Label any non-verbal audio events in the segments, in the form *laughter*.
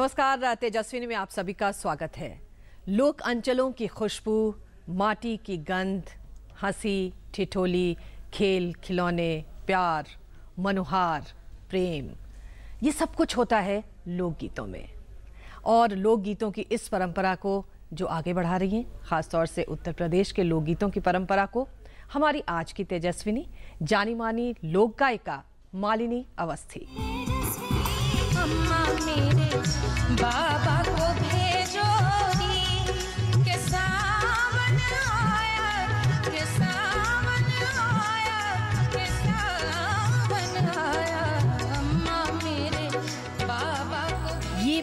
नमस्कार तेजस्विनी में आप सभी का स्वागत है लोक अंचलों की खुशबू माटी की गंध हंसी ठिठोली खेल खिलौने प्यार मनोहार प्रेम ये सब कुछ होता है लोकगीतों में और लोकगीतों की इस परंपरा को जो आगे बढ़ा रही हैं ख़ासतौर से उत्तर प्रदेश के लोकगीतों की परंपरा को हमारी आज की तेजस्विनी जानी मानी लोक गायिका मालिनी अवस्थी अम्मा मेरे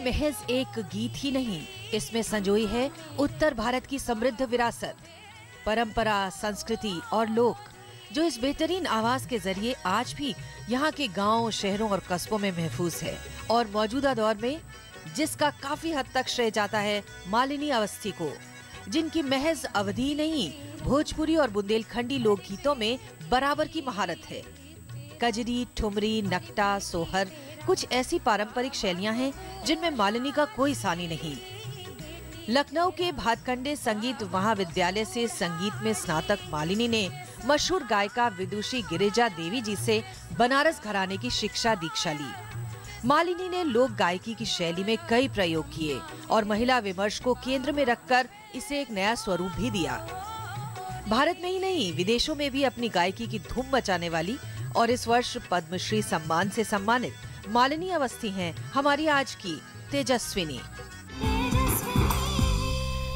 महज एक गीत ही नहीं इसमें संजोई है उत्तर भारत की समृद्ध विरासत परंपरा संस्कृति और लोक जो इस बेहतरीन आवाज के जरिए आज भी यहाँ के गांवों, शहरों और कस्बों में महफूज है और मौजूदा दौर में जिसका काफी हद तक श्रेय जाता है मालिनी अवस्थी को जिनकी महज अवधि नहीं भोजपुरी और बुंदेलखंडी लोकगीतों में बराबर की महारत है कजरी ठुमरी नकटा सोहर कुछ ऐसी पारंपरिक शैलियां हैं जिनमें मालिनी का कोई सानी नहीं लखनऊ के भातखंडे संगीत महाविद्यालय से संगीत में स्नातक मालिनी ने मशहूर गायिका विदुषी गिरिजा देवी जी से बनारस घराने की शिक्षा दीक्षा ली मालिनी ने लोक गायकी की शैली में कई प्रयोग किए और महिला विमर्श को केंद्र में रखकर इसे एक नया स्वरूप भी दिया भारत में ही नहीं विदेशों में भी अपनी गायकी की धूम मचाने वाली और इस वर्ष पद्मश्री सम्मान से सम्मानित मालिनी अवस्थी हैं हमारी आज की तेजस्विनी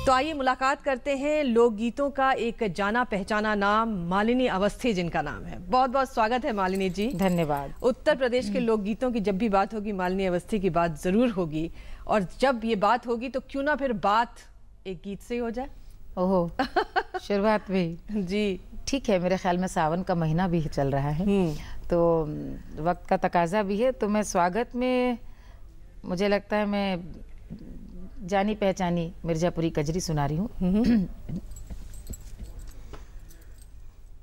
तो आइए मुलाकात करते हैं लोकगीतों का एक जाना पहचाना नाम मालिनी अवस्थी जिनका नाम है बहुत बहुत स्वागत है मालिनी जी धन्यवाद उत्तर प्रदेश के हम्म। लोकगीतों की जब भी बात होगी मालिनी अवस्थी की बात ज़रूर होगी और जब ये बात होगी तो क्यों ना फिर बात एक गीत से ही हो जाए ओहो *laughs* शुरुआत में जी ठीक है मेरे ख्याल में सावन का महीना भी चल रहा है हम्म। तो वक्त का तकाजा भी है तो मैं स्वागत में मुझे लगता है मैं जानी पहचानी मिर्जापुरी कजरी सुना रही हूँ *clears throat*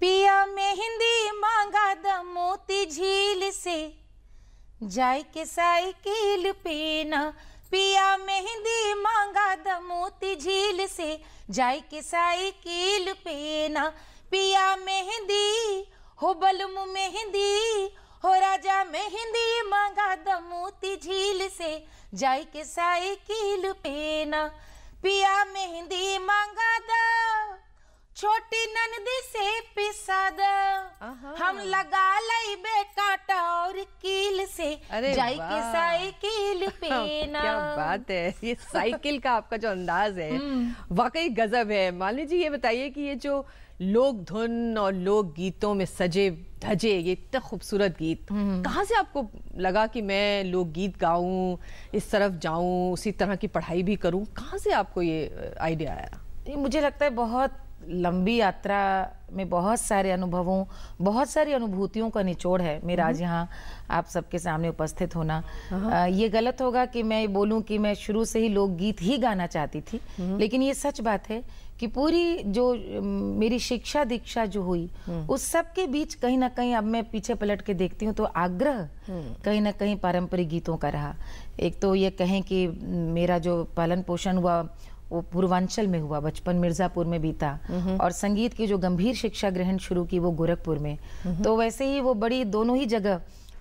पिया मेहंदी मांगा द मोती झील से जाय के साइकिल पे ना पिया मेहंदी मांगा द मोती झील से जाय के साइकिल पे ना पिया मेहंदी हो बलम मेहंदी हो राजा मेहंदी मांगा मोती झील से जाय के साई की ना पिया मेहंदी मांगा दा छोटी नंदी से पिसा दा हम लगा लई बे से साइकिल पे *laughs* ना क्या बात है ये साइकिल का आपका जो अंदाज है हम्म। वाकई गजब है मालवी जी ये बताइए कि ये जो लोक धुन और लोक गीतों में सजे धजे ये इतना खूबसूरत गीत हम्म। कहाँ से आपको लगा कि मैं लोक गीत गाऊं इस तरफ जाऊं उसी तरह की पढ़ाई भी करूं कहाँ से आपको ये आइडिया आया मुझे लगता है बहुत लंबी यात्रा में बहुत सारे अनुभवों बहुत सारी अनुभूतियों का निचोड़ है मेरा आज हम्म। यहाँ आप सबके सामने उपस्थित होना आ, हाँ। ये गलत होगा कि मैं बोलूँ कि मैं शुरू से ही लोकगीत ही गाना चाहती थी हम्म। लेकिन ये सच बात है कि पूरी जो मेरी शिक्षा दीक्षा जो हुई हम्म। उस सब के बीच कहीं ना कहीं अब मैं पीछे पलट के देखती हूँ तो आग्रह कहीं ना कहीं पारंपरिक गीतों का रहा एक तो ये कहें कि मेरा जो पालन पोषण हुआ वो पूर्वांचल में हुआ बचपन मिर्ज़ापुर में बीता हम्म। और संगीत की जो गंभीर शिक्षा ग्रहण शुरू की वो गोरखपुर में हम्म। तो वैसे ही वो बड़ी दोनों ही जगह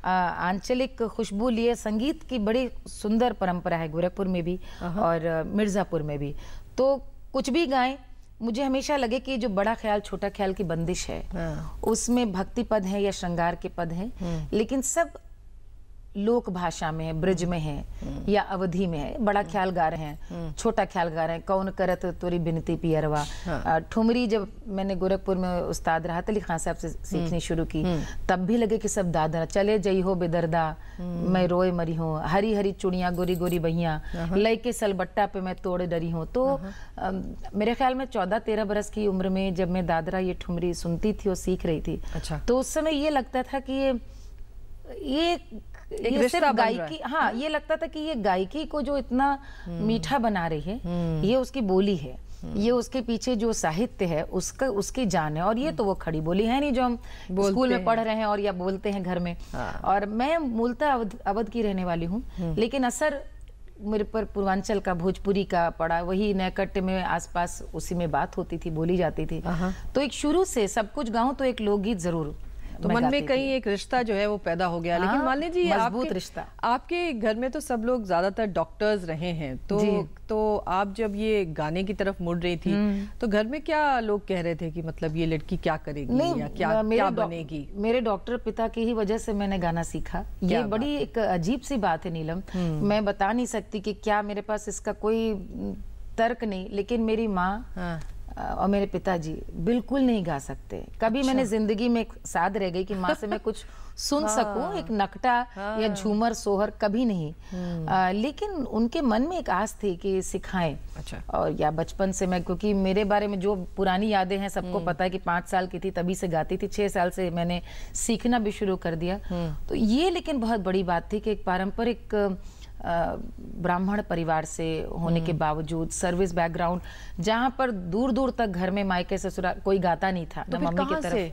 आंचलिक खुशबू लिए संगीत की बड़ी सुंदर परंपरा है गोरखपुर में भी और मिर्ज़ापुर में भी तो कुछ भी गाएं मुझे हमेशा लगे कि जो बड़ा ख्याल छोटा ख्याल की बंदिश है हाँ। उसमें भक्ति पद है या श्रृंगार के पद है हम्म। लेकिन सब लोक भाषा में है ब्रज में है हम्म। या अवधि में है बड़ा हम्म। ख्याल गा रहे हैं हम्म। छोटा ख्याल गा रहे हैं कौन करत तोरी बिनती पियरवा हाँ। ठुमरी जब मैंने गोरखपुर में उस्ताद राहत अली खान साहब से सीखनी शुरू की तब भी लगे कि सब दादा चले जई हो बेदरदा मैं रोए मरी हूँ हरी हरी चुड़िया गोरी गोरी बहिया लय के सलबट्टा पे मैं तोड़ डरी हूँ तो मेरे ख्याल में चौदह तेरह बरस की उम्र में जब मैं दादरा ये ठुमरी सुनती थी और सीख रही थी अच्छा। तो उस समय ये लगता था कि ये ये ये सिर्फ गायकी हाँ ये लगता था कि ये गायकी को जो इतना हम्म। मीठा बना रही है हम्म। ये उसकी बोली है हम्म। ये उसके पीछे जो साहित्य है उसका उसकी जान है और ये तो वो खड़ी बोली है नहीं जो हम स्कूल में पढ़ रहे हैं और या बोलते हैं घर में हाँ। और मैं मूलतः अवध, अवध की रहने वाली हूँ लेकिन असर मेरे पर पूर्वांचल का भोजपुरी का पड़ा वही नैकट्य में आसपास उसी में बात होती थी बोली जाती थी हाँ, हाँ। तो एक शुरू से सब कुछ गाँव तो एक लोकगीत जरूर तो मन में कहीं एक रिश्ता जो है वो पैदा हो गया लेकिन हाँ, मान लीजिए मजबूत रिश्ता आपके घर में तो सब लोग ज्यादातर डॉक्टर्स रहे हैं तो तो आप जब ये गाने की तरफ मुड़ रही थी हम्म। तो घर में क्या लोग कह रहे थे कि मतलब ये लड़की क्या करेगी या क्या क्या बनेगी मेरे डॉक्टर पिता की ही वजह से मैंने गाना सीखा ये बड़ी एक अजीब सी बात है नीलम हम्म। मैं बता नहीं सकती कि क्या मेरे पास इसका कोई हम्म, तर्क नहीं लेकिन मेरी माँ हाँ। और मेरे पिताजी बिल्कुल नहीं गा सकते कभी मैंने अच्छा। जिंदगी में साध रह गई कि माँ से मैं कुछ सुन हाँ, सकूं एक नकटा हाँ, या झूमर सोहर कभी नहीं आ, हम्म। लेकिन उनके मन में एक आस थी कि सिखाएं अच्छा और या बचपन से मैं क्योंकि मेरे बारे में जो पुरानी यादें हैं सबको हम्म। पता है कि पांच साल की थी तभी से गाती थी छह साल से मैंने सीखना भी शुरू कर दिया हम्म। तो ये लेकिन बहुत बड़ी बात थी कि एक पारंपरिक ब्राह्मण परिवार से होने के हम्म। बावजूद सर्विस बैकग्राउंड जहाँ पर दूर दूर तक घर में मायके ससुरा कोई गाता नहीं था तो मम्मी की तरफ से?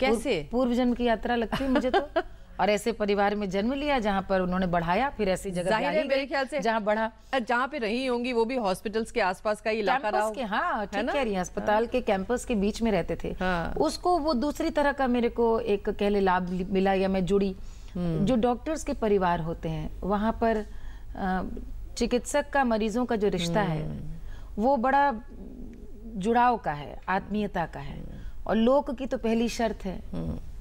कैसे पूर्व जन्म की यात्रा लगती है मुझे तो *laughs* और ऐसे परिवार में जन्म लिया जहाँ पर उन्होंने बढ़ाया फिर ऐसी जगह मेरे ख्याल से जहाँ बढ़ा जहाँ पे रही होंगी वो भी हॉस्पिटल्स के आसपास का इलाका रहा के हाँ ठीक कह रही हाँ। अस्पताल के कैंपस के बीच में रहते थे हाँ। उसको वो दूसरी तरह का मेरे को एक कहले लाभ मिला या मैं जुड़ी हम्म। जो डॉक्टर्स के परिवार होते हैं वहाँ पर चिकित्सक का मरीजों का जो रिश्ता है हम्म। वो बड़ा जुड़ाव का है आत्मीयता का है हम्म। और लोक की तो पहली शर्त है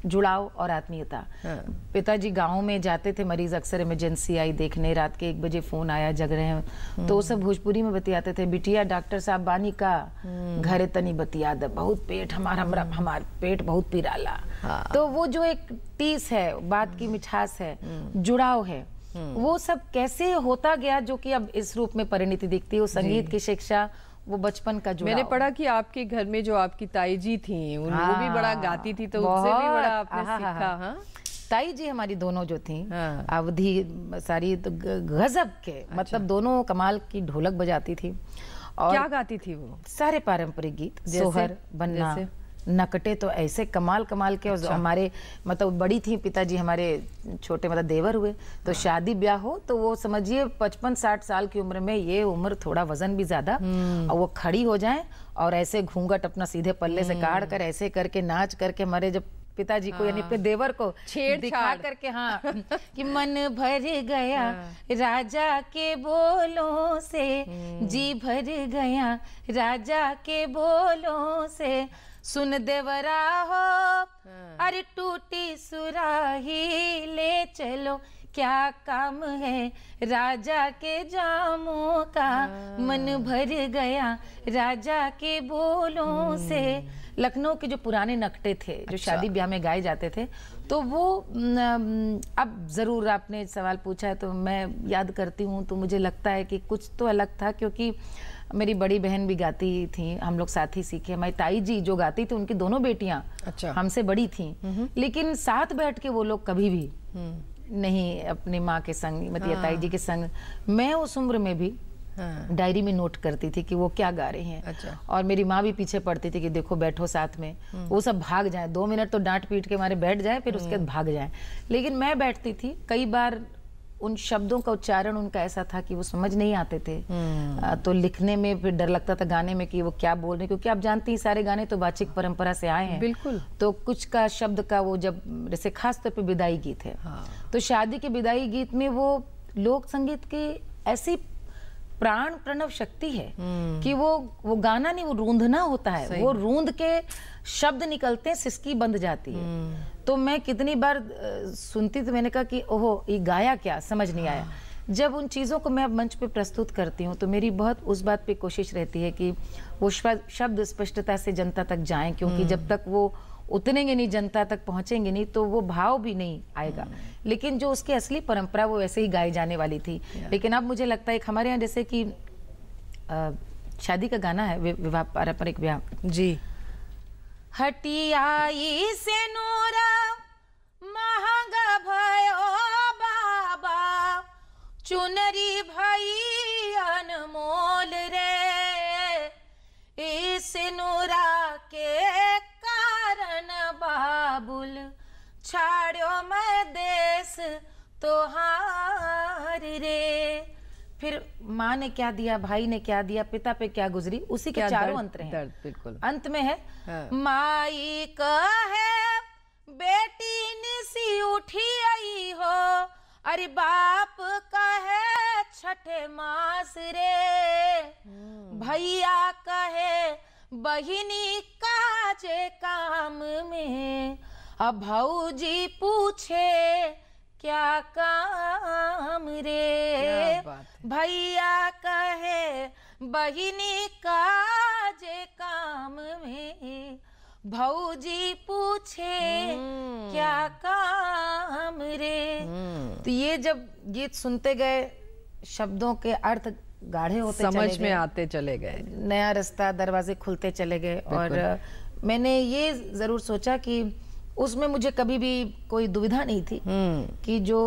जुड़ाव और आत्मीयता हाँ। पिताजी गांव में जाते थे मरीज अक्सर इमरजेंसी आई देखने रात के एक बजे फोन आया जग रहे हैं हम्म। तो सब भोजपुरी में बतियाते थे बिटिया डॉक्टर साहब बानी का हम्म। घरे तनी बतिया द बहुत पेट हमारा हमारा हम्म। हमार पेट बहुत पिराला हाँ। तो वो जो एक टीस है बात की मिठास है जुड़ाव है वो सब कैसे होता गया जो कि अब इस रूप में परिणति दिखती है संगीत की शिक्षा वो बचपन का जो मैंने पढ़ा कि आपके घर में जो आपकी ताई जी थी उन वो भी बड़ा हाँ, गाती थी तो उससे भी बड़ा आपने आहा, हाँ, सीखा आहा, हा? ताई जी हमारी दोनों जो थी हाँ। अवधि सारी तो गजब के अच्छा। मतलब दोनों कमाल की ढोलक बजाती थी और क्या गाती थी वो सारे पारंपरिक गीत सोहर बन्ना नकटे तो ऐसे कमाल कमाल के अच्छा। और हमारे मतलब बड़ी थी पिताजी हमारे छोटे मतलब देवर हुए तो हाँ। शादी ब्याह हो तो वो समझिए पचपन साठ साल की उम्र में ये उम्र थोड़ा वजन भी ज़्यादा हम्म। और वो खड़ी हो जाए और ऐसे घूंघट अपना सीधे पल्ले से काट हम्म। कर ऐसे करके नाच करके हमारे जब पिताजी को यानी अपने हाँ। देवर को छेड़ दिखा करके हाँ *laughs* कि मन भर गया हाँ। राजा के बोलों से हम्म। जी भर गया राजा के बोलों से सुन देवरा हो हाँ। अरे टूटी सुराही ले चलो क्या काम है राजा के जामों का हाँ। मन भर गया राजा के बोलों से हम्म। लखनऊ के जो पुराने नकटे थे जो अच्छा। शादी ब्याह में गाए जाते थे तो वो न, अब ज़रूर आपने सवाल पूछा है तो मैं याद करती हूँ तो मुझे लगता है कि कुछ तो अलग था क्योंकि मेरी बड़ी बहन भी गाती थी हम लोग साथ ही सीखे हमारी ताई जी जो गाती थी उनकी दोनों बेटियां अच्छा हमसे बड़ी थी लेकिन साथ बैठ के वो लोग कभी भी हम्म। नहीं अपनी माँ के संग मतलब हाँ। ताई जी हाँ। के संग मैं उस उम्र में भी हाँ। डायरी में नोट करती थी कि वो क्या गा रहे हैं अच्छा। और मेरी माँ भी पीछे पड़ती थी कि देखो बैठो साथ में हम्म। वो सब भाग जाए दो मिनट तो डांट पीट के हमारे बैठ जाए फिर उसके हम्म। बाद भाग जाए लेकिन मैं बैठती थी कई बार उन शब्दों का उच्चारण उनका ऐसा था कि वो समझ नहीं आते थे आ, हम्म। तो लिखने में फिर डर लगता था गाने में कि वो क्या बोल रहे क्योंकि आप जानते ही सारे गाने तो वाचिक परंपरा से आए हैं बिल्कुल तो कुछ का शब्द का वो जब जैसे खास तौर पर विदाई गीत है हाँ। तो शादी के विदाई गीत में वो लोक संगीत के ऐसी प्राण प्रणव शक्ति है हम्म। कि वो वो गाना नहीं वो रूंधना होता है वो रूंद के शब्द निकलते हैं सिस्की बंद जाती है हम्म। तो मैं कितनी बार सुनती तो मैंने कहा कि ओहो ये गाया क्या समझ नहीं आया हाँ। जब उन चीज़ों को मैं मंच पे प्रस्तुत करती हूँ तो मेरी बहुत उस बात पे कोशिश रहती है कि वो शब्द स्पष्टता से जनता तक जाएं क्योंकि हम्म। जब तक वो उतरेंगे नहीं जनता तक पहुंचेंगे नहीं तो वो भाव भी नहीं आएगा हम्म। लेकिन जो उसकी असली परंपरा वो वैसे ही गाई जाने वाली थी लेकिन अब मुझे लगता है हमारे यहाँ जैसे कि शादी का गाना है विवाह पारंपरिक विवाह जी हटियाई से नोरा महंगा भयो बाबा चुनरी भई अनमोल रे इस नोरा मैं देश तोहार रे फिर माँ ने क्या दिया भाई ने क्या दिया पिता पे क्या गुजरी उसी के चारों अंत हैं बिल्कुल अंत में है हाँ। माई कहे बेटी निसी उठी आई हो अरे बाप कहे छठे मास रे हम्म। भैया कहे बहिनी काजे काम में अब भाऊजी पूछे क्या काम रे भैया कहे बहिनी काजे काम में भाऊजी पूछे हम्म। क्या काम रे हम्म। तो ये जब गीत सुनते गए शब्दों के अर्थ गाढ़े होते समझ चले में आते चले गए नया रास्ता दरवाजे खुलते चले गए और मैंने ये जरूर सोचा कि उसमें मुझे कभी भी कोई दुविधा नहीं थी हम्म। कि जो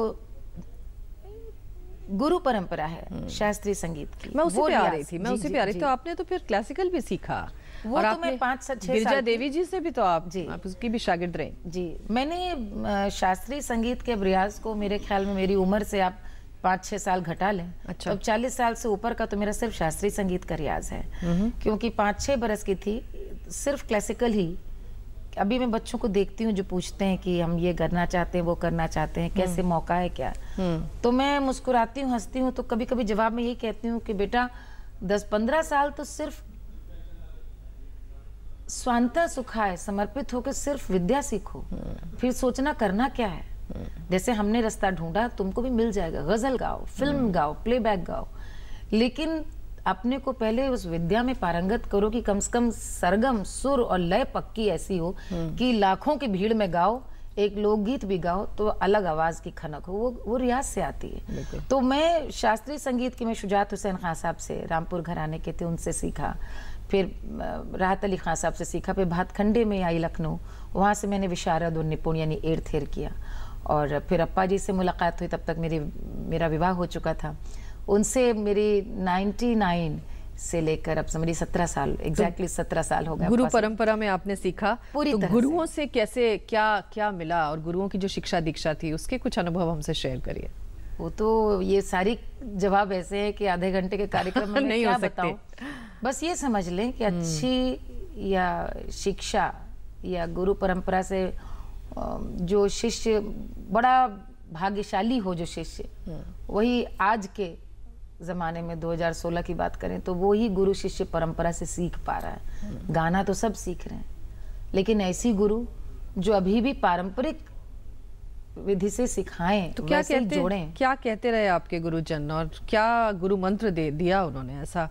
गुरु परंपरा है हम्म। शास्त्रीय संगीत की मैं उसी पे आ रही थी मैं उसी पे आ रही थी तो आपने तो फिर क्लासिकल भी सीखा वो और तो मैं पांच से छह गिरजा देवी जी से भी तो आप जी आप उसकी भी शागिर्द रहे जी मैंने शास्त्रीय संगीत के अभ्यास को मेरे ख्याल में मेरी उम्र से आप पाँच छह साल घटा लें अच्छा अब चालीस साल से ऊपर का तो मेरा सिर्फ शास्त्रीय संगीत का रियाज है हम्म। क्योंकि पाँच छह बरस की थी सिर्फ क्लासिकल ही अभी मैं बच्चों को देखती हूँ जो पूछते हैं कि हम ये करना चाहते हैं वो करना चाहते हैं कैसे हम्म। मौका है क्या हम्म। तो मैं मुस्कुराती हूँ हंसती हूँ तो कभी कभी जवाब में यही कहती हूँ कि बेटा दस पंद्रह साल तो सिर्फ स्वांता सुखाए समर्पित होकर सिर्फ विद्या सीखो हम्म। फिर सोचना करना क्या है जैसे हमने रास्ता ढूंढा तुमको भी मिल जाएगा गजल गाओ फिल्म गाओ प्लेबैक गाओ लेकिन अपने को पहले उस विद्या में पारंगत करो कि कम से कम सरगम सुर और लय पक्की ऐसी हो कि लाखों की भीड़ में गाओ एक लोकगीत भी गाओ तो अलग आवाज़ की खनक हो वो वो रियाज से आती है तो मैं शास्त्रीय संगीत की मैं शुजात हुसैन खान साहब से रामपुर घर आने के थे उनसे सीखा फिर राहत अली खान साहब से सीखा फिर भातखंडे में आई लखनऊ वहाँ से मैंने विशारद और निपुण यानी एड़ थेर किया और फिर अप्पा जी से मुलाकात हुई तब तक मेरी मेरा विवाह हो चुका था उनसे मेरी 99 से लेकर अब समझिए सत्रह साल एग्जैक्टली तो exactly सत्रह साल हो गए गुरु परंपरा में आपने सीखा पूरी तो गुरुओं से।, से कैसे क्या क्या मिला और गुरुओं की जो शिक्षा दीक्षा थी उसके कुछ अनुभव हमसे शेयर करिए वो तो ये सारी जवाब ऐसे हैं कि आधे घंटे के कार्यक्रम में *laughs* नहीं हो सकते बस ये समझ लें कि हम्म। अच्छी या शिक्षा या गुरु परंपरा से जो शिष्य बड़ा भाग्यशाली हो जो शिष्य हम्म। वही आज के ज़माने में 2016 की बात करें तो वो ही गुरु शिष्य परंपरा से सीख पा रहा है गाना तो सब सीख रहे हैं लेकिन ऐसी गुरु जो अभी भी पारंपरिक विधि से सिखाएं तो क्या कहते जोड़े क्या कहते रहे आपके गुरुजन और क्या गुरु मंत्र दे दिया उन्होंने ऐसा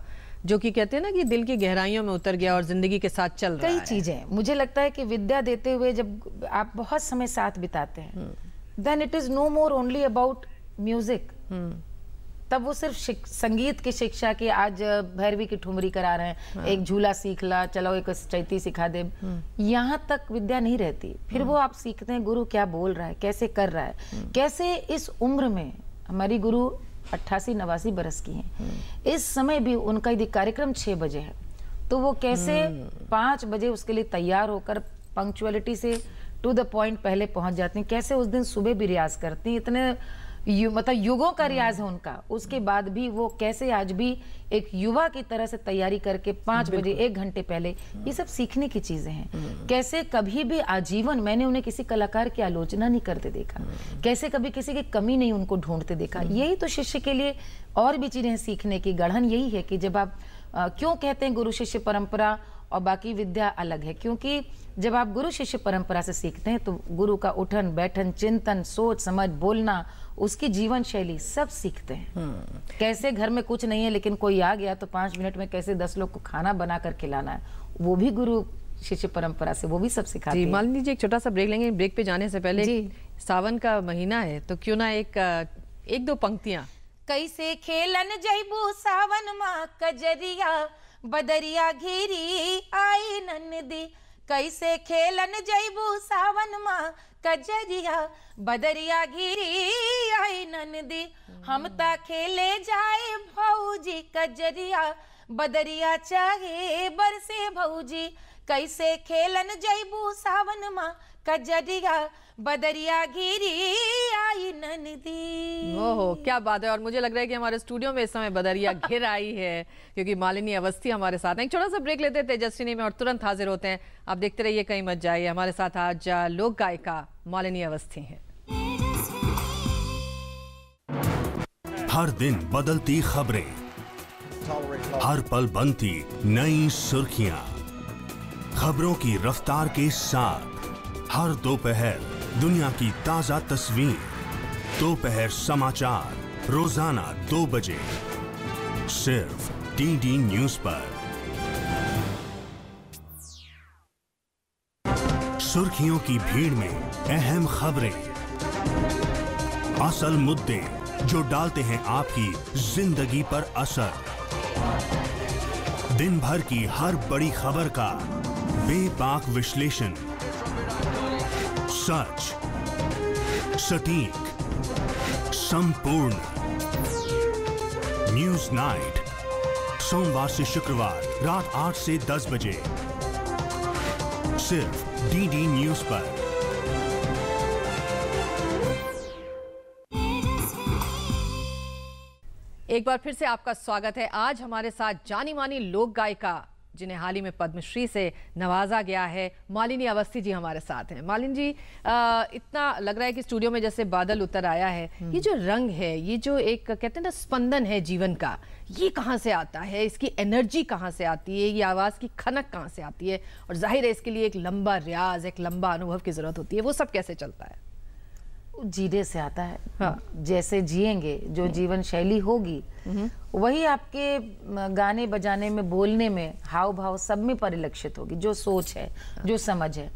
जो कि कहते हैं ना कि दिल की गहराइयों में उतर गया और जिंदगी के साथ चल रहा है कई चीजें मुझे लगता है कि विद्या देते हुए जब आप बहुत समय साथ बिताते हैं then it is no more only about music तब वो सिर्फ संगीत की शिक्षा की आज भैरवी की ठुमरी करा रहे हैं हाँ। एक झूला सीख ला चलो एक चैती सिखा दे हाँ। यहाँ तक विद्या नहीं रहती फिर हाँ। वो आप सीखते हैं गुरु क्या बोल रहा है कैसे कर रहा है हाँ। कैसे इस उम्र में हमारी गुरु अट्ठासी नवासी बरस की हैं इस समय भी उनका यदि कार्यक्रम छह बजे है तो वो कैसे पांच बजे उसके लिए तैयार होकर पंक्चुअलिटी से टू द पॉइंट पहले पहुंच जाती हैं कैसे उस दिन सुबह भी रियाज करती हैं इतने यु, मतलब युगों का हम्म। रियाज है उनका उसके बाद भी वो कैसे आज भी एक युवा की तरह से तैयारी करके पांच बजे एक घंटे पहले ये सब सीखने की चीज़ें हैं हम्म। कैसे कभी भी आजीवन मैंने उन्हें किसी कलाकार की आलोचना नहीं करते देखा हम्म। कैसे कभी किसी की कमी नहीं उनको ढूंढते देखा यही तो शिष्य के लिए और भी चीज़ें सीखने की गढ़न यही है कि जब आप आ, क्यों कहते हैं गुरु शिष्य परंपरा और बाकी विद्या अलग है क्योंकि जब आप गुरु शिष्य परंपरा से सीखते हैं तो गुरु का उठन बैठन चिंतन सोच समझ बोलना उसकी जीवन शैली सब सीखते हैं हम्म। कैसे घर में कुछ नहीं है लेकिन कोई आ गया तो पांच मिनट में कैसे दस लोग को खाना बना कर खिलाना है वो भी गुरु शिष्य परंपरा से वो भी सब सीखा जी मान लीजिए एक छोटा सा ब्रेक लेंगे ब्रेक पे जाने से पहले जी सावन का महीना है तो क्यों ना एक एक दो पंक्तियां कैसे खेलन जयबू सावन माँ कजरिया बदरिया घेरी आई नन दी कैसे खेलन जयबू सावन मा कजरिया बदरिया गिरी नंदी हम हम्म। ता खेले जाए भौजी कजरिया बदरिया चाहे बरसे भौजी कैसे खेलन जैबू सावन मा कजरिया बदरिया घिरी आई नंदी ओहो क्या बात है और मुझे लग रहा है कि हमारे स्टूडियो में इस समय बदरिया घिर आई है क्योंकि मालिनी अवस्थी हमारे साथ हैं एक छोटा सा ब्रेक लेते हैं तेजस्विनी में और तुरंत हाजिर होते हैं आप देखते रहिए कहीं मत जाइए हमारे साथ आज लोक गायिका मालिनी अवस्थी है हर दिन बदलती खबरें हर पल बनती नई सुर्खियां खबरों की रफ्तार के साथ हर दोपहर दुनिया की ताजा तस्वीर दोपहर समाचार रोजाना दो बजे सिर्फ डी डी न्यूज पर सुर्खियों की भीड़ में अहम खबरें असल मुद्दे जो डालते हैं आपकी जिंदगी पर असर दिन भर की हर बड़ी खबर का बेबाक विश्लेषण सच सटीक संपूर्ण न्यूज नाइट सोमवार से शुक्रवार रात 8 से 10 बजे सिर्फ डीडी न्यूज पर एक बार फिर से आपका स्वागत है आज हमारे साथ जानी मानी लोक गायिका जिन्हें हाल ही में पद्मश्री से नवाजा गया है मालिनी अवस्थी जी हमारे साथ हैं मालिन जी आ, इतना लग रहा है कि स्टूडियो में जैसे बादल उतर आया है हम्म। ये जो रंग है ये जो एक कहते हैं ना स्पंदन है जीवन का ये कहाँ से आता है इसकी एनर्जी कहाँ से आती है ये आवाज़ की खनक कहाँ से आती है और जाहिर है इसके लिए एक लंबा रियाज एक लंबा अनुभव की ज़रूरत होती है वो सब कैसे चलता है जीने से आता है हाँ। जैसे जिएंगे जो हम्म। जीवन शैली होगी हम्म। वही आपके गाने बजाने में बोलने में हाव भाव सब में परिलक्षित होगी जो सोच है हाँ। जो समझ है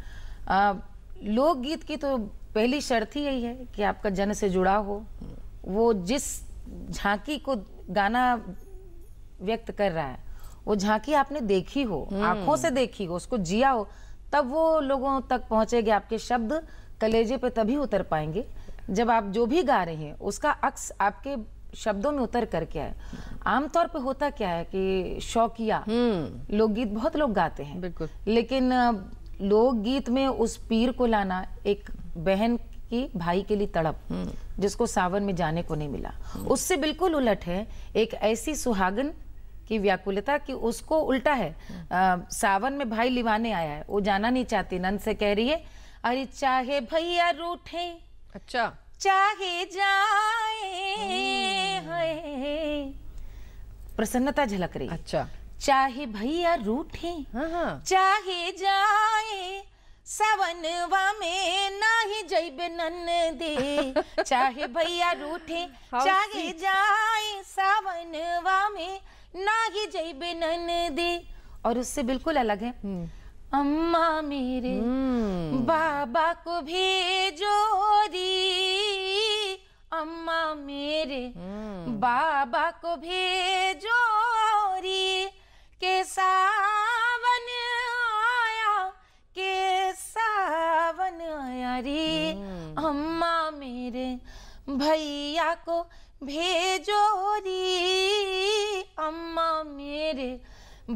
लोकगीत की तो पहली शर्त ही यही है कि आपका जन से जुड़ा हो हम्म। वो जिस झांकी को गाना व्यक्त कर रहा है वो झांकी आपने देखी हो आंखों से देखी हो उसको जिया हो तब वो लोगों तक पहुंचेगी आपके शब्द कलेजे पे तभी उतर पाएंगे जब आप जो भी गा रहे हैं उसका अक्स आपके शब्दों में उतर करके आए आमतौर पे होता क्या है कि शौकिया हम्म। लोकगीत बहुत लोग गाते हैं बिल्कुल लेकिन लोकगीत में उस पीर को लाना एक बहन की भाई के लिए तड़प हम्म। जिसको सावन में जाने को नहीं मिला हम्म। उससे बिल्कुल उलट है एक ऐसी सुहागन की व्याकुलता कि उसको उल्टा है आ, सावन में भाई लिवाने आया है वो जाना नहीं चाहती नंद से कह रही है अरे चाहे भैया रूठे अच्छा चाहे जाए हम्म। प्रसन्नता झलक रही अच्छा चाहे भैया रूठे हाँ, हाँ। चाहे जाए सवनवा में ना ही जैब नन दे *laughs* चाहे भैया रूठे चाहे जाए सवनवा में ना ही जैब नन दे और उससे बिल्कुल अलग है हम्म। अम्मा मेरे hmm. बाबा को भेजो री अम्मा मेरे hmm. बाबा को भेजो री के सावन आया के सावन आया रे hmm. अम्मा मेरे भैया को भेजो री अम्मा मेरे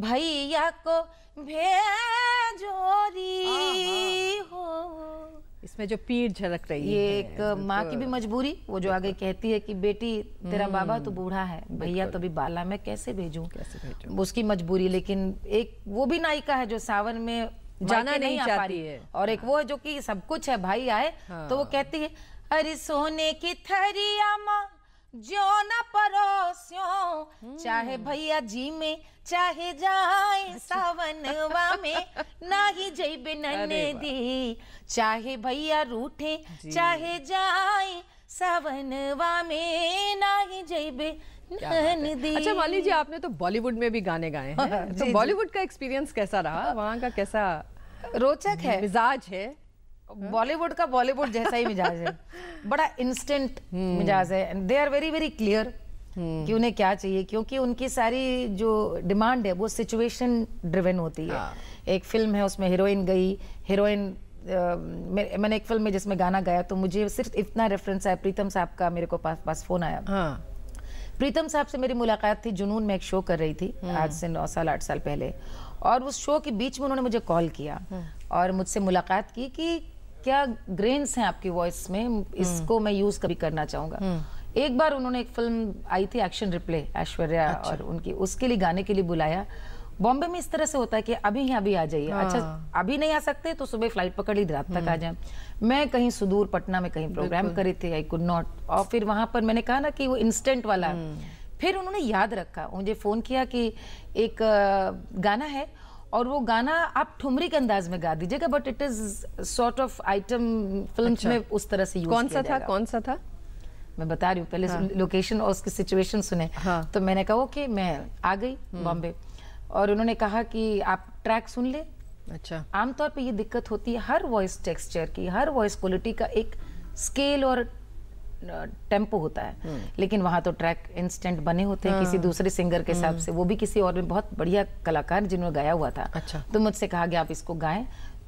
भैया को भेजोरी हो इसमें जो पीठ झलक रही ये है एक माँ की भी मजबूरी वो जो आगे कहती है कि बेटी तेरा हम्म। बाबा तो बूढ़ा है भैया तो अभी बाला मैं कैसे भेजू कैसे भेजू उसकी मजबूरी लेकिन एक वो भी नायिका है जो सावन में जाना नहीं, चाहती है और एक वो हाँ। है जो कि सब कुछ है भाई आए हाँ। तो वो हाँ। कहती है अरे सोने की थरिया माँ जो ना परोसियो हम्म। चाहे भैया जी में चाहे जाए अच्छा। सावनवा में ना ही जय बिनन दी चाहे भैया रूठे चाहे जाए सावनवा में ना ही जय बिनन दी अच्छा माली जी आपने तो बॉलीवुड में भी गाने गाए हैं *laughs* तो बॉलीवुड का एक्सपीरियंस कैसा रहा वहाँ का कैसा रोचक है मिजाज है हाँ। बॉलीवुड का बॉलीवुड जैसा ही मिजाज है *laughs* बड़ा इंस्टेंट हम्म। मिजाज है and they are very very clear कि उन्हें क्या चाहिए क्योंकि उनकी सारी जो डिमांड है वो सिचुएशन ड्रिवेन होती है हाँ। एक फिल्म है उसमें हीरोइन गई हीरोइन मैंने एक फिल्म में जिसमें गाना गाया तो मुझे सिर्फ इतना रेफरेंस आया प्रीतम साहब का मेरे को पास पास फोन आया हाँ। प्रीतम साहब से मेरी मुलाकात थी जुनून में एक शो कर रही थी हम्म। आज से नौ साल आठ साल पहले और उस शो के बीच में उन्होंने मुझे कॉल किया हम्म। और मुझसे मुलाकात की कि क्या ग्रेन्स हैं आपकी वॉइस में इसको मैं यूज कभी करना चाहूंगा हम्म। एक बार उन्होंने एक फिल्म आई थी एक्शन रिप्ले ऐश्वर्या अच्छा। और उनकी उसके लिए गाने के लिए बुलाया बॉम्बे में इस तरह से होता है कि अभी ही अभी आ जाइए हाँ। अच्छा अभी नहीं आ सकते तो सुबह फ्लाइट पकड़ ली रात तक आ हम्म। जाए मैं कहीं सुदूर पटना में कहीं प्रोग्राम करी थी आई कुड नॉट और फिर वहां पर मैंने कहा ना कि वो इंस्टेंट वाला हम्म। फिर उन्होंने याद रखा मुझे फोन किया कि एक गाना है और वो गाना आप ठुमरी के अंदाज में गा दीजिएगा but it is sort of item film में उस तरह से कौन सा था कौन सा था मैं बता रही हूँ पहले हाँ. लोकेशन और उसकी सिचुएशन सुने हाँ. तो मैंने कहा ओके मैं आ गई बॉम्बे हम्म। और उन्होंने कहा कि आप ट्रैक सुन ले अच्छा आमतौर पे ये दिक्कत होती है हर वॉइस टेक्सचर की हर वॉइस क्वालिटी का एक स्केल और टेम्पो होता है हम्म। लेकिन वहाँ तो ट्रैक इंस्टेंट बने होते हैं किसी हाँ। दूसरे सिंगर के हिसाब हम्म। से वो भी किसी और में बहुत बढ़िया कलाकार जिन्होंने गाया हुआ था अच्छा तो मुझसे कहा गया आप इसको गाएं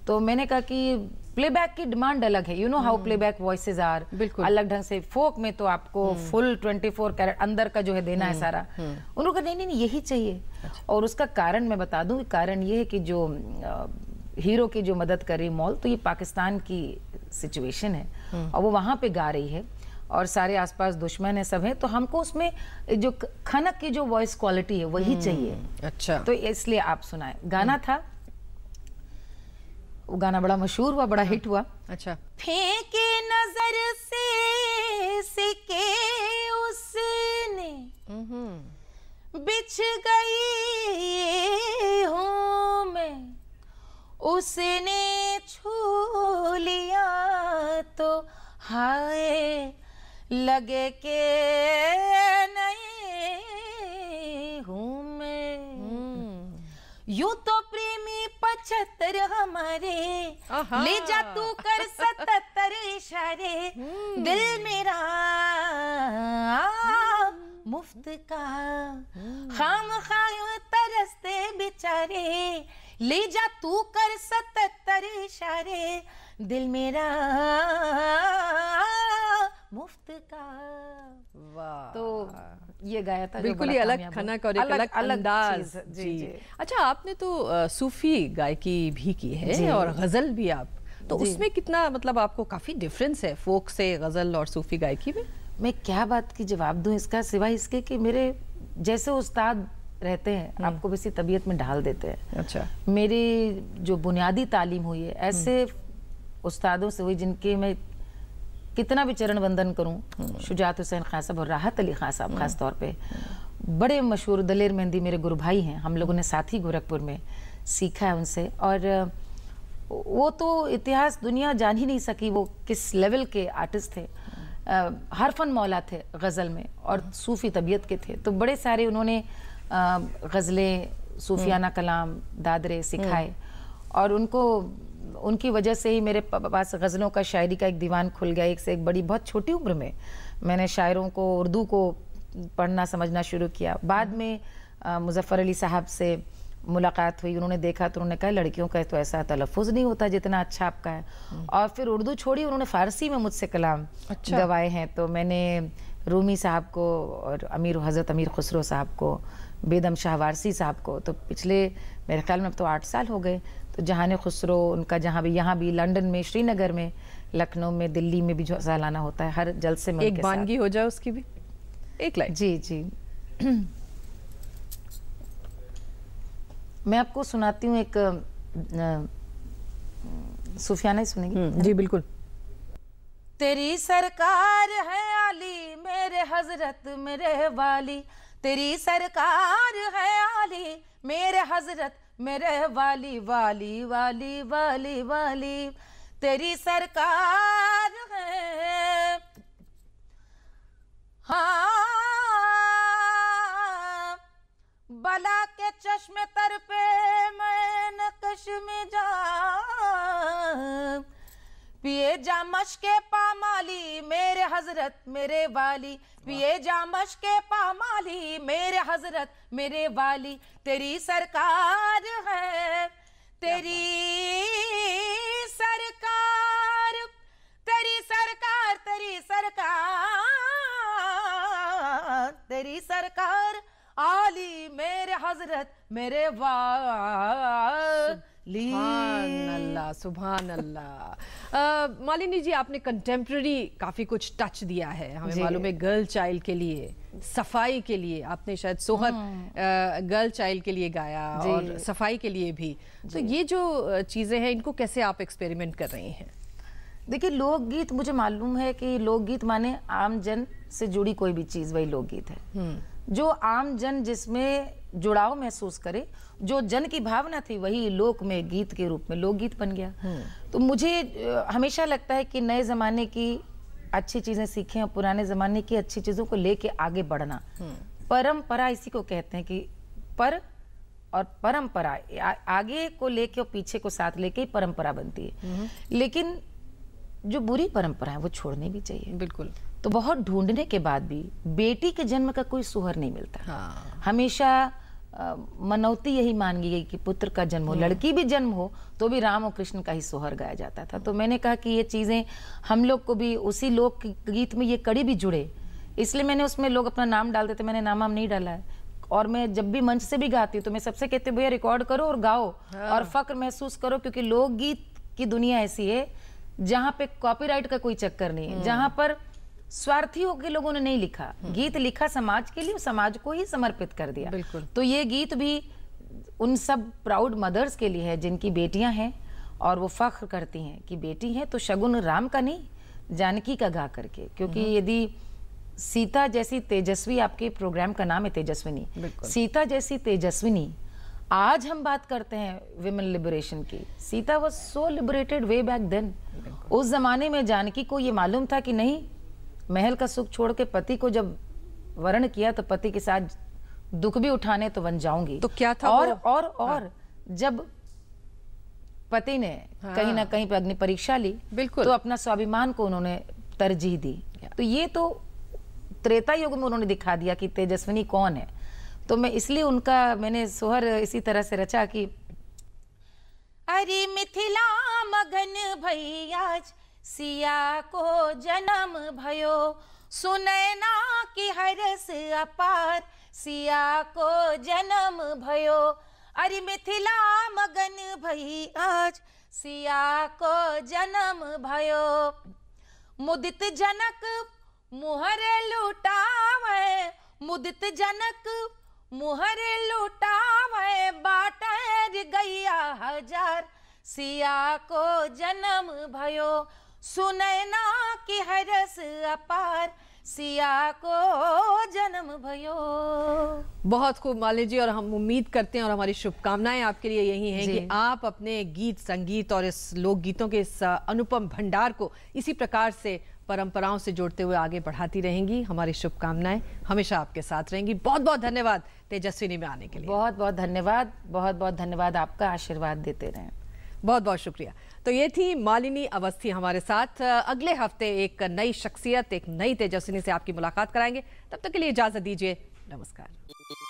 तो मैंने कहा कि प्लेबैक की डिमांड अलग है you know how playback voices are अलग ढंग से फोक में तो आपको फुल 24 कैरेट अंदर का जो है देना है हम्म। सारा उन्होंने कहा नहीं नहीं यही चाहिए अच्छा। और उसका कारण मैं बता दूं कारण ये है कि जो आ, हीरो की जो मदद कर रही मॉल तो ये पाकिस्तान की सिचुएशन है और वो वहां पे गा रही है और सारे आसपास दुश्मन है सब हैं तो हमको उसमें जो खनक की जो वॉइस क्वालिटी है वही हम्म। चाहिए अच्छा तो इसलिए आप सुनाए गाना हम्म। था वो गाना बड़ा मशहूर हुआ बड़ा हिट हुआ अच्छा फेंके नजर से सिके उसने हम्म। बिछ गई हूँ मैं उसने छू लिया तो हाय लगे के नहीं हूं मैं हम्म। यूं तो प्रेमी पचहत्तर हमारे ले जा तू कर *laughs* सतर इशारे हम्म। दिल मेरा हम्म। मुफ्त का खाम खाय तरसते बेचारे ले जा तू कर सतर इशारे दिल मेरा मुफ्त का वाह तो ये गाया था बिल्कुल ही अलग खनक और एक अलग, अलग अंदाज जी, जी जी अच्छा आपने तो सूफी गायकी भी की है और गजल भी आप तो उसमें कितना मतलब आपको काफी डिफरेंस है फोक से गजल और सूफी गायकी में मैं क्या बात की जवाब दूं इसका सिवाय इसके कि मेरे जैसे उस्ताद रहते हैं हम्म। आपको वैसी तबीयत में ढाल देते हैं अच्छा मेरी जो बुनियादी तालीम हुई है हम्म। ऐसे उस्तादों से हुई जिनके मैं कितना भी चरण वंदन करूँ हम्म। शुजात हुसैन खान साहब और राहत अली खान साहब हम्म। खास तौर पे हम्म। बड़े मशहूर दलेर मेहंदी मेरे गुरु भाई हैं हम लोगों ने साथ ही गोरखपुर में सीखा है उनसे और वो तो इतिहास दुनिया जान ही नहीं सकी वो किस लेवल के आर्टिस्ट थे हर फन मौला थे गज़ल में और सूफ़ी तबीयत के थे तो बड़े सारे उन्होंने गज़लें सूफियाना कलाम दादरे सिखाए और उनको उनकी वजह से ही मेरे पास गज़लों का शायरी का एक दीवान खुल गया एक से एक बड़ी बहुत छोटी उम्र में मैंने शायरों को उर्दू को पढ़ना समझना शुरू किया बाद में मुजफ़र अली साहब से मुलाकात हुई उन्होंने देखा तो उन्होंने कहा लड़कियों का तो ऐसा तलफ़ नहीं होता जितना अच्छा आपका है हम्म। और फिर उर्दू छोड़ी उन्होंने फ़ारसी में मुझसे कलाम अच्छा। गवाए हैं तो मैंने रूमी साहब को और अमीर हज़रत अमीर खुसरो साहब को बेदम शाह वारसी साहब को तो पिछले मेरे ख्याल में अब तो आठ साल हो गए तो जहान खुसरो उनका जहाँ भी यहाँ भी लंदन में श्रीनगर में लखनऊ में दिल्ली में भी जो सालाना होता है हर जल से एक बानगी हो जाए उसकी भी एक लाइन जी जी मैं आपको सुनाती हूँ एक सुफियाना ही सुनेगी हम्म, जी बिल्कुल तेरी सरकार है आली मेरे हजरत मेरे वाली तेरी सरकार है आली मेरे हजरत मेरे वाली वाली वाली वाली वाली तेरी सरकार है हाँ बला के चश्मे तर पे मैं नकश में जा पिए जामश के पामाली मेरे हजरत मेरे वाली पिए जामश के पामाली मेरे हजरत मेरे वाली तेरी सरकार है तेरी सरकार तेरी सरकार तेरी सरकार तेरी सरकार आली मेरे हजरत मेरे वाली अल्लाह अल्लाह मालिनी जी आपने कंटेम्प्रेरी काफ़ी कुछ टच दिया है हमें मालूम है गर्ल चाइल्ड के लिए सफाई के लिए आपने शायद सोहर गर्ल चाइल्ड के लिए गाया और सफाई के लिए भी तो ये जो चीज़ें हैं इनको कैसे आप एक्सपेरिमेंट कर रही हैं देखिए लोकगीत मुझे मालूम है कि लोकगीत माने आम जन से जुड़ी कोई भी चीज़ वही लोकगीत है हम्म। जो आम जन जिसमें जुड़ाव महसूस करे जो जन की भावना थी वही लोक में गीत के रूप में लोकगीत बन गया हम्म। तो मुझे हमेशा लगता है कि नए ज़माने की अच्छी चीज़ें सीखें और पुराने ज़माने की अच्छी चीज़ों को लेके आगे बढ़ना हम्म। परंपरा इसी को कहते हैं कि पर और परंपरा आगे को लेके और पीछे को साथ लेके ही परंपरा बनती है हम्म। लेकिन जो बुरी परंपरा है वो छोड़नी भी चाहिए बिल्कुल तो बहुत ढूंढने के बाद भी बेटी के जन्म का कोई सुहर नहीं मिलता हाँ। हमेशा मनौती यही मान गई कि पुत्र का जन्म हो हम्म। लड़की भी जन्म हो तो भी राम और कृष्ण का ही सोहर गाया जाता था तो मैंने कहा कि ये चीज़ें हम लोग को भी उसी लोक गीत में ये कड़ी भी जुड़े इसलिए मैंने उसमें लोग अपना नाम डाल देते मैंने नाम वाम नहीं डाला है और मैं जब भी मंच से भी गाती हूँ तो मैं सबसे कहती हूँ भैया रिकॉर्ड करो और गाओ हाँ। और फक्र महसूस करो क्योंकि लोकगीत की दुनिया ऐसी है जहाँ पे कॉपीराइट का कोई चक्कर नहीं है हम्म। जहाँ पर स्वार्थी होकर लोगों ने नहीं लिखा हम्म। गीत लिखा समाज के लिए समाज को ही समर्पित कर दिया बिल्कुल तो ये गीत भी उन सब प्राउड मदर्स के लिए है जिनकी बेटियां हैं और वो फख्र करती हैं कि बेटी है तो शगुन राम का नहीं जानकी का गा करके क्योंकि हम्म। यदि सीता जैसी तेजस्वी आपके प्रोग्राम का नाम है तेजस्विनी सीता जैसी तेजस्विनी आज हम बात करते हैं विमेन लिबरेशन की Sita was so liberated way back then उस जमाने में जानकी को ये मालूम था कि नहीं महल का सुख छोड़ के पति को जब वर्ण किया तो पति के साथ दुख भी उठाने तो बन जाऊंगी तो क्या था और वो? और हाँ। और हाँ। जब पति ने हाँ। कहीं ना कहीं पे अग्नि परीक्षा ली बिल्कुल तो अपना स्वाभिमान को उन्होंने तरजीह दी तो ये तो त्रेता युग में उन्होंने दिखा दिया कि तेजस्विनी कौन है तो मैं इसलिए उनका मैंने सोहर इसी तरह से रचा कि अरे मिथिला मगन भैया सिया को जन्म भयो सुनैना कि हरस अपार सिया को जन्म भयो अरे मिथिला मगन भई आज सिया को जन्म भयो मुदित जनक मुहर लुटावे मुदित जनक मुहर लुटावे बाटर गैया हजार सिया को जन्म भयो सुनैना की हरस अपार सिया को जन्म भयो बहुत खूब मालिक जी और हम उम्मीद करते हैं और हमारी शुभकामनाएं आपके लिए यही हैं कि आप अपने गीत संगीत और इस लोकगीतों के इस अनुपम भंडार को इसी प्रकार से परंपराओं से जोड़ते हुए आगे बढ़ाती रहेंगी हमारी शुभकामनाएं हमेशा आपके साथ रहेंगी बहुत बहुत धन्यवाद तेजस्विनी में आने के लिए बहुत बहुत धन्यवाद बहुत बहुत धन्यवाद आपका आशीर्वाद देते रहें बहुत बहुत शुक्रिया तो ये थी मालिनी अवस्थी हमारे साथ अगले हफ्ते एक नई शख्सियत एक नई तेजस्विनी से आपकी मुलाकात कराएंगे तब तक के लिए इजाजत दीजिए नमस्कार